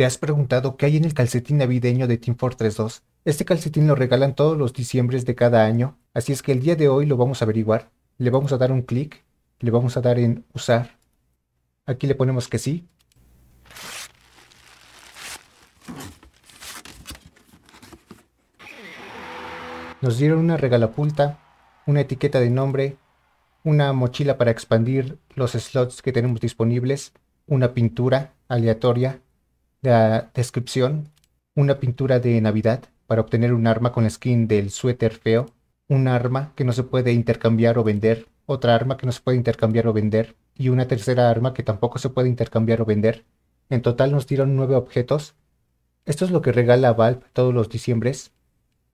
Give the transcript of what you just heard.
¿Te has preguntado qué hay en el calcetín navideño de Team Fortress 2? Este calcetín lo regalan todos los diciembres de cada año, así es que el día de hoy lo vamos a averiguar. Le vamos a dar un clic, le vamos a dar en usar. Aquí le ponemos que sí. Nos dieron una regalapulta, una etiqueta de nombre, una mochila para expandir los slots que tenemos disponibles, una pintura aleatoria, la descripción, una pintura de Navidad para obtener un arma con la skin del suéter feo, un arma que no se puede intercambiar o vender, otra arma que no se puede intercambiar o vender y una tercera arma que tampoco se puede intercambiar o vender. En total nos dieron nueve objetos. Esto es lo que regala Valve todos los diciembres